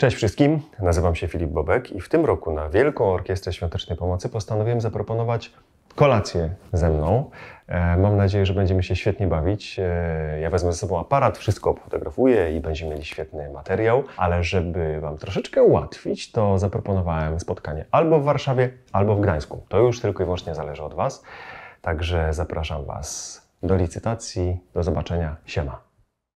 Cześć wszystkim, nazywam się Filip Bobek i w tym roku na Wielką Orkiestrę Świątecznej Pomocy postanowiłem zaproponować kolację ze mną. E, mam nadzieję, że będziemy się świetnie bawić. E, ja wezmę ze sobą aparat, wszystko fotografuję i będziemy mieli świetny materiał, ale żeby Wam troszeczkę ułatwić, to zaproponowałem spotkanie albo w Warszawie, albo w Gdańsku. To już tylko i wyłącznie zależy od Was. Także zapraszam Was do licytacji. Do zobaczenia. Siema.